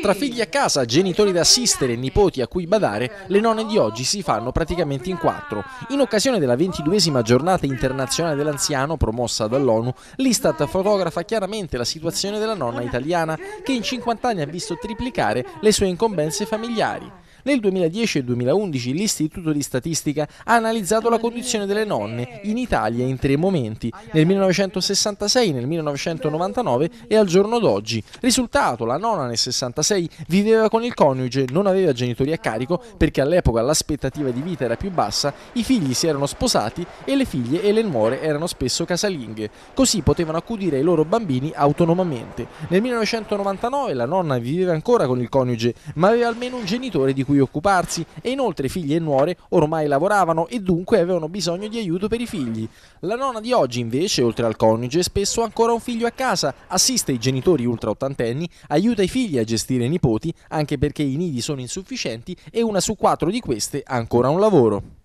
Tra figli a casa, genitori da assistere, nipoti a cui badare, le nonne di oggi si fanno praticamente in quattro. In occasione della 22esima giornata internazionale dell'anziano promossa dall'ONU, l'Istat fotografa chiaramente la situazione della nonna italiana che in 50 anni ha visto triplicare le sue incombenze familiari. Nel 2010 e 2011 l'Istituto di Statistica ha analizzato la condizione delle nonne in Italia in tre momenti, nel 1966, nel 1999 e al giorno d'oggi. Risultato, la nonna nel 66 viveva con il coniuge, non aveva genitori a carico perché all'epoca l'aspettativa di vita era più bassa, i figli si erano sposati e le figlie e le nuore erano spesso casalinghe, così potevano accudire i loro bambini autonomamente. Nel 1999 la nonna viveva ancora con il coniuge, ma aveva almeno un genitore di cui cui occuparsi e inoltre figli e nuore ormai lavoravano e dunque avevano bisogno di aiuto per i figli. La nonna di oggi invece, oltre al coniuge, spesso ha ancora un figlio a casa, assiste i genitori ultra ottantenni, aiuta i figli a gestire i nipoti anche perché i nidi sono insufficienti e una su quattro di queste ha ancora un lavoro.